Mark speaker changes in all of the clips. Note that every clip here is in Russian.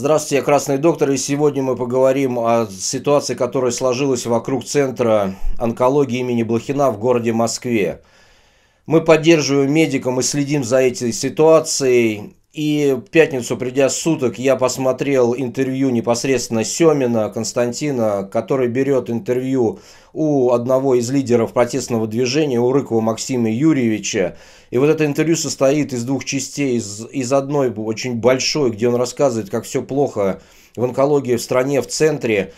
Speaker 1: Здравствуйте, я Красный Доктор, и сегодня мы поговорим о ситуации, которая сложилась вокруг Центра онкологии имени Блохина в городе Москве. Мы поддерживаем медикам и следим за этой ситуацией. И в пятницу, придя суток, я посмотрел интервью непосредственно Семина Константина, который берет интервью у одного из лидеров протестного движения, у Рыкова Максима Юрьевича. И вот это интервью состоит из двух частей, из, из одной очень большой, где он рассказывает, как все плохо в онкологии в стране, в центре.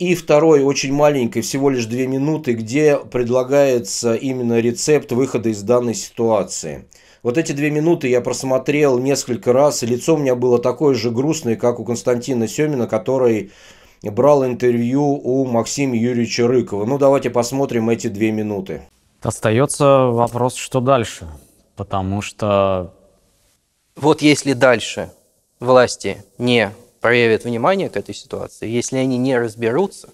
Speaker 1: И второй, очень маленький, всего лишь две минуты, где предлагается именно рецепт выхода из данной ситуации. Вот эти две минуты я просмотрел несколько раз, и лицо у меня было такое же грустное, как у Константина Семина, который брал интервью у Максима Юрьевича Рыкова. Ну, давайте посмотрим эти две минуты. Остается вопрос, что дальше, потому что...
Speaker 2: Вот если дальше власти не проявят внимание к этой ситуации, если они не разберутся,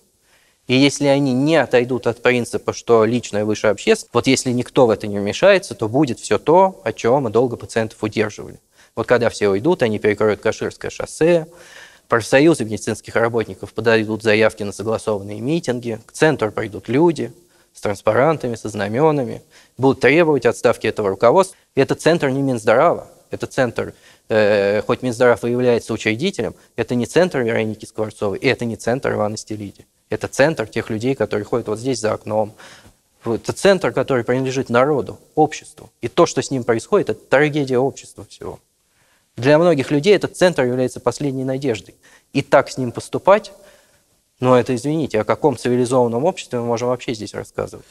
Speaker 2: и если они не отойдут от принципа, что личное выше общества, вот если никто в это не вмешается, то будет все то, о чем мы долго пациентов удерживали. Вот когда все уйдут, они перекроют Каширское шоссе, профсоюзы медицинских работников подадут заявки на согласованные митинги, к центру пойдут люди с транспарантами, со знаменами, будут требовать отставки этого руководства. И это центр не Минздрава, это центр, э, хоть Минздрав и является учредителем, это не центр Вероники Скворцовой, и это не центр Ивана Стелиди. Это центр тех людей, которые ходят вот здесь за окном. Это центр, который принадлежит народу, обществу. И то, что с ним происходит, это трагедия общества всего. Для многих людей этот центр является последней надеждой. И так с ним поступать, ну это извините, о каком цивилизованном обществе мы можем вообще здесь рассказывать?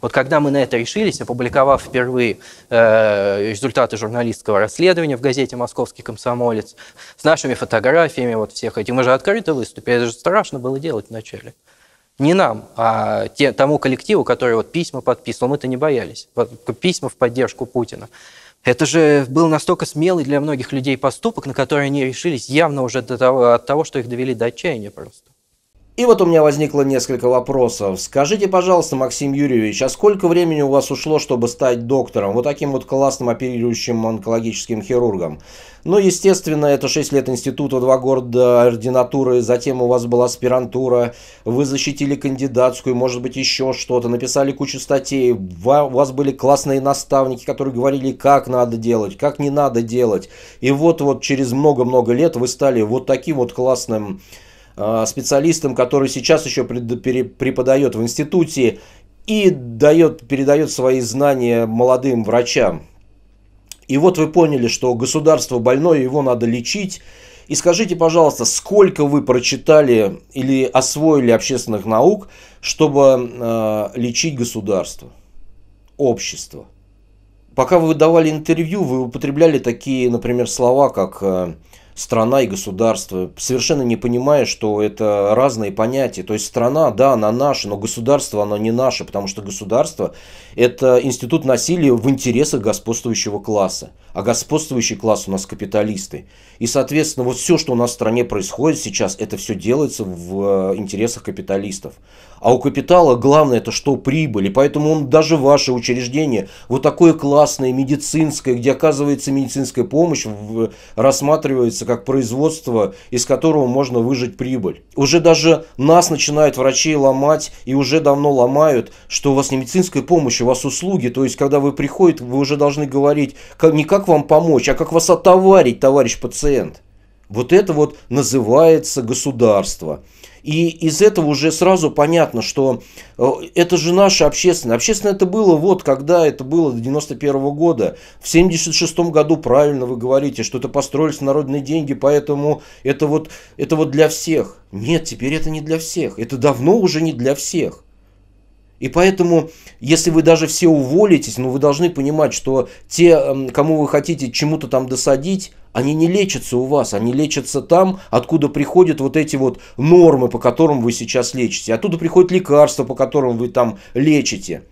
Speaker 2: Вот когда мы на это решились, опубликовав впервые э, результаты журналистского расследования в газете «Московский комсомолец», с нашими фотографиями вот всех этих, мы же открыто выступили, это же страшно было делать вначале. Не нам, а те, тому коллективу, который вот письма подписывал, мы-то не боялись. Вот, письма в поддержку Путина. Это же был настолько смелый для многих людей поступок, на который они решились явно уже до того, от того, что их довели до отчаяния просто.
Speaker 1: И вот у меня возникло несколько вопросов. Скажите, пожалуйста, Максим Юрьевич, а сколько времени у вас ушло, чтобы стать доктором, вот таким вот классным оперирующим онкологическим хирургом? Ну, естественно, это 6 лет института, 2 года ординатуры, затем у вас была аспирантура, вы защитили кандидатскую, может быть, еще что-то, написали кучу статей, у вас были классные наставники, которые говорили, как надо делать, как не надо делать. И вот-вот через много-много лет вы стали вот таким вот классным а, специалистом, который сейчас еще преподает в институте и дает, передает свои знания молодым врачам. И вот вы поняли, что государство больное, его надо лечить. И скажите, пожалуйста, сколько вы прочитали или освоили общественных наук, чтобы э, лечить государство, общество? Пока вы давали интервью, вы употребляли такие, например, слова, как а, страна и государство, совершенно не понимая, что это разные понятия. То есть страна, да, она наша, но государство, оно не наше, потому что государство – это институт насилия в интересах господствующего класса. А господствующий класс у нас капиталисты. И, соответственно, вот все, что у нас в стране происходит сейчас, это все делается в э, интересах капиталистов. А у капитала главное это что прибыль. И поэтому он даже ваше учреждение, вот такое классное, медицинское, где оказывается медицинская помощь, рассматривается как производство, из которого можно выжать прибыль. Уже даже нас начинают врачи ломать и уже давно ломают, что у вас не медицинская помощь, у вас услуги. То есть, когда вы приходите, вы уже должны говорить не как вам помочь, а как вас отоварить, товарищ пациент. Вот это вот называется государство. И из этого уже сразу понятно, что э, это же наше общественное. Общественное это было вот когда это было до 91 года. В 76 году, правильно вы говорите, что это построились народные деньги, поэтому это вот, это вот для всех. Нет, теперь это не для всех. Это давно уже не для всех. И поэтому, если вы даже все уволитесь, ну вы должны понимать, что те, эм, кому вы хотите чему-то там досадить, они не лечатся у вас, они лечатся там, откуда приходят вот эти вот нормы, по которым вы сейчас лечите. Оттуда приходят лекарства, по которым вы там лечите.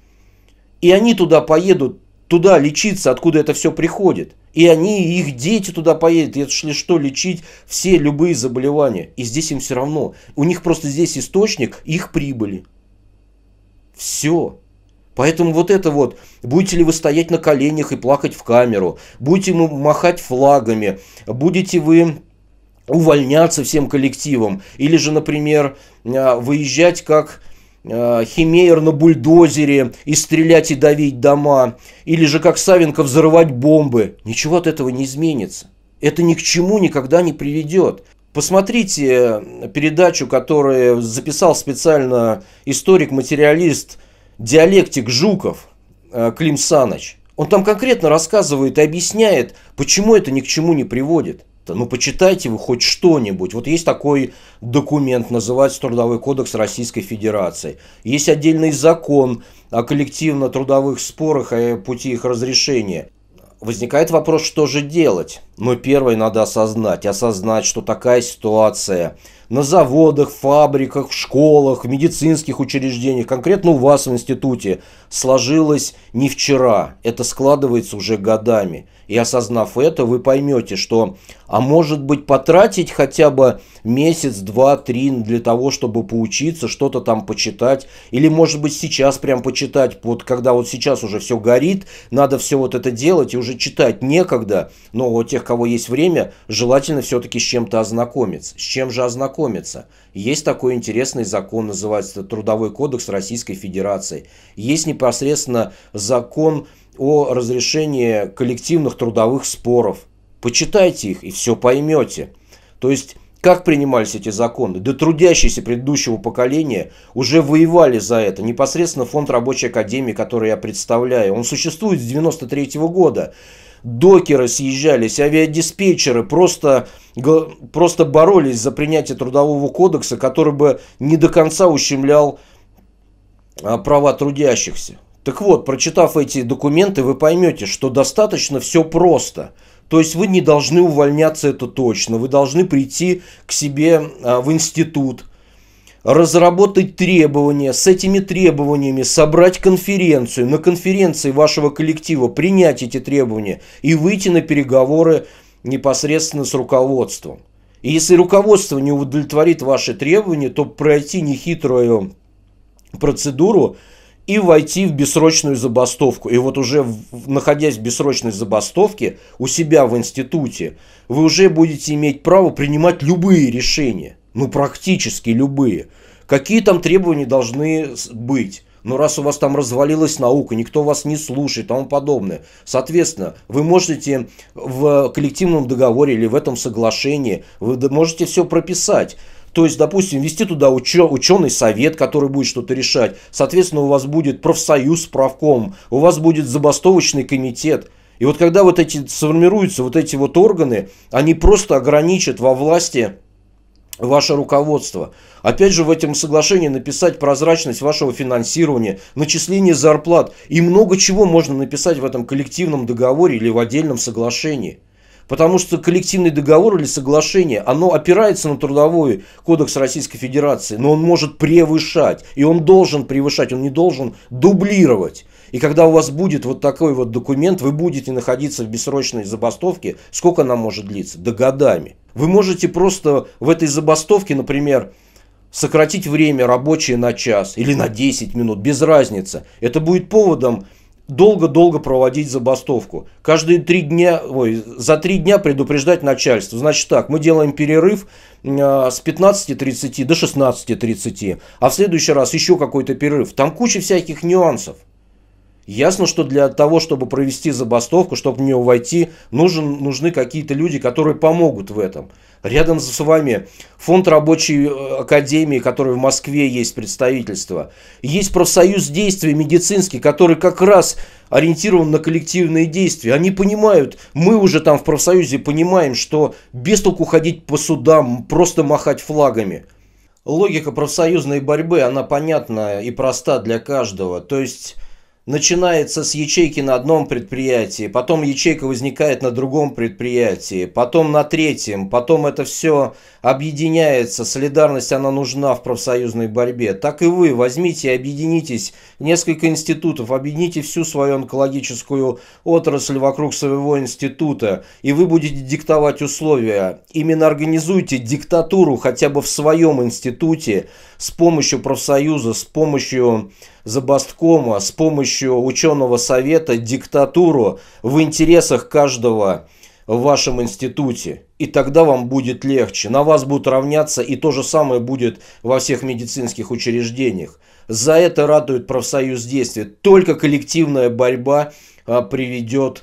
Speaker 1: И они туда поедут, туда лечиться, откуда это все приходит. И они, и их дети туда поедут, и это шли что, лечить все любые заболевания. И здесь им все равно. У них просто здесь источник их прибыли. Все. Поэтому вот это вот, будете ли вы стоять на коленях и плакать в камеру, будете вы махать флагами, будете вы увольняться всем коллективом, или же, например, а, выезжать как а, Химеер на бульдозере и стрелять и давить дома, или же как Савенко взрывать бомбы. Ничего от этого не изменится. Это ни к чему никогда не приведет. Посмотрите э, передачу, которую записал специально историк-материалист, диалектик Жуков э, Клим Саныч. Он там конкретно рассказывает и объясняет, почему это ни к чему не приводит. Ну, почитайте вы хоть что-нибудь. Вот есть такой документ, называется Трудовой кодекс Российской Федерации. Есть отдельный закон о коллективно-трудовых спорах и пути их разрешения возникает вопрос, что же делать. Но первое надо осознать, осознать, что такая ситуация на заводах, фабриках, школах, медицинских учреждениях, конкретно у вас в институте, сложилась не вчера, это складывается уже годами. И осознав это, вы поймете, что, а может быть, потратить хотя бы месяц, два, три для того, чтобы поучиться, что-то там почитать. Или, может быть, сейчас прям почитать, вот когда вот сейчас уже все горит, надо все вот это делать и уже читать некогда. Но у тех, кого есть время, желательно все-таки с чем-то ознакомиться. С чем же ознакомиться? Есть такой интересный закон, называется Трудовой кодекс Российской Федерации. Есть непосредственно закон о разрешении коллективных трудовых споров. Почитайте их и все поймете. То есть, как принимались эти законы? Да трудящиеся предыдущего поколения уже воевали за это. Непосредственно фонд рабочей академии, который я представляю, он существует с 93 года. Докеры съезжались, авиадиспетчеры просто, просто боролись за принятие трудового кодекса, который бы не до конца ущемлял а, права трудящихся. Так вот, прочитав эти документы, вы поймете, что достаточно все просто. То есть вы не должны увольняться, это точно. Вы должны прийти к себе а, в институт, разработать требования, с этими требованиями собрать конференцию, на конференции вашего коллектива принять эти требования и выйти на переговоры непосредственно с руководством. И если руководство не удовлетворит ваши требования, то пройти нехитрую процедуру – и войти в бессрочную забастовку. И вот уже находясь в бессрочной забастовке у себя в институте, вы уже будете иметь право принимать любые решения. Ну, практически любые. Какие там требования должны быть? Но ну, раз у вас там развалилась наука, никто вас не слушает и тому подобное. Соответственно, вы можете в коллективном договоре или в этом соглашении, вы можете все прописать. То есть, допустим, вести туда ученый совет, который будет что-то решать. Соответственно, у вас будет профсоюз правком, у вас будет забастовочный комитет. И вот когда вот эти сформируются вот эти вот органы, они просто ограничат во власти ваше руководство. Опять же, в этом соглашении написать прозрачность вашего финансирования, начисление зарплат и много чего можно написать в этом коллективном договоре или в отдельном соглашении. Потому что коллективный договор или соглашение, оно опирается на Трудовой кодекс Российской Федерации, но он может превышать, и он должен превышать, он не должен дублировать. И когда у вас будет вот такой вот документ, вы будете находиться в бессрочной забастовке, сколько она может длиться? До годами. Вы можете просто в этой забастовке, например, сократить время рабочее на час или на 10 минут, без разницы. Это будет поводом долго-долго проводить забастовку. Каждые три дня, ой, за три дня предупреждать начальство. Значит так, мы делаем перерыв э, с 15.30 до 16.30, а в следующий раз еще какой-то перерыв. Там куча всяких нюансов. Ясно, что для того, чтобы провести забастовку, чтобы в нее войти, нужен, нужны какие-то люди, которые помогут в этом. Рядом с вами фонд рабочей э, академии, который в Москве есть представительство. Есть профсоюз действий медицинский, который как раз ориентирован на коллективные действия. Они понимают, мы уже там в профсоюзе понимаем, что без толку ходить по судам, просто махать флагами. Логика профсоюзной борьбы, она понятна и проста для каждого. То есть начинается с ячейки на одном предприятии, потом ячейка возникает на другом предприятии, потом на третьем, потом это все объединяется, солидарность она нужна в профсоюзной борьбе. Так и вы возьмите и объединитесь, несколько институтов, объедините всю свою онкологическую отрасль вокруг своего института, и вы будете диктовать условия. Именно организуйте диктатуру хотя бы в своем институте с помощью профсоюза, с помощью забасткома, с помощью помощью ученого совета диктатуру в интересах каждого в вашем институте. И тогда вам будет легче. На вас будут равняться и то же самое будет во всех медицинских учреждениях. За это радует профсоюз действия. Только коллективная борьба а, приведет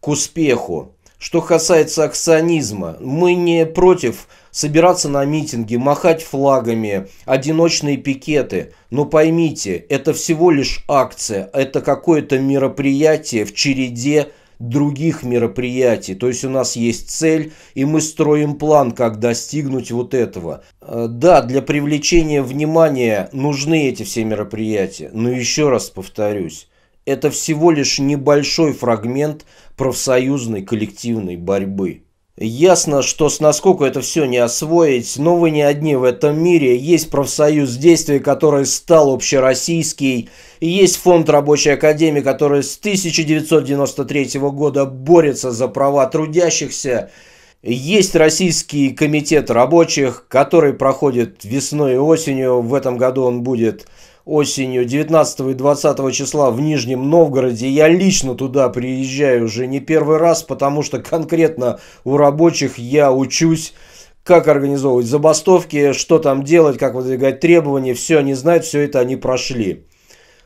Speaker 1: к успеху. Что касается акционизма, мы не против собираться на митинги, махать флагами, одиночные пикеты. Но поймите, это всего лишь акция, это какое-то мероприятие в череде других мероприятий. То есть у нас есть цель, и мы строим план, как достигнуть вот этого. Э, да, для привлечения внимания нужны эти все мероприятия, но еще раз повторюсь, это всего лишь небольшой фрагмент профсоюзной коллективной борьбы. Ясно, что с насколько это все не освоить, но вы не одни в этом мире. Есть профсоюз действий, который стал общероссийский, есть фонд рабочей академии, который с 1993 года борется за права трудящихся. Есть Российский комитет рабочих, который проходит весной и осенью. В этом году он будет осенью 19 и 20 числа в Нижнем Новгороде. Я лично туда приезжаю уже не первый раз, потому что конкретно у рабочих я учусь как организовывать забастовки, что там делать, как выдвигать требования. Все они знают, все это они прошли.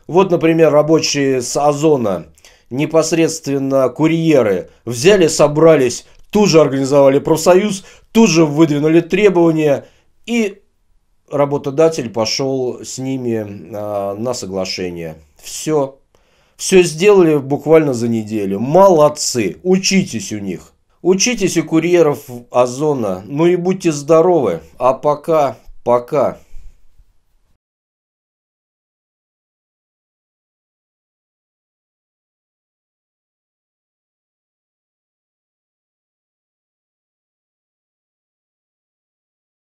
Speaker 1: Вот, например, рабочие с Озона, непосредственно курьеры, взяли, собрались, тут же организовали профсоюз, тут же выдвинули требования и работодатель пошел с ними а, на соглашение. Все. Все сделали буквально за неделю. Молодцы. Учитесь у них. Учитесь у курьеров Озона. Ну и будьте здоровы. А пока, пока.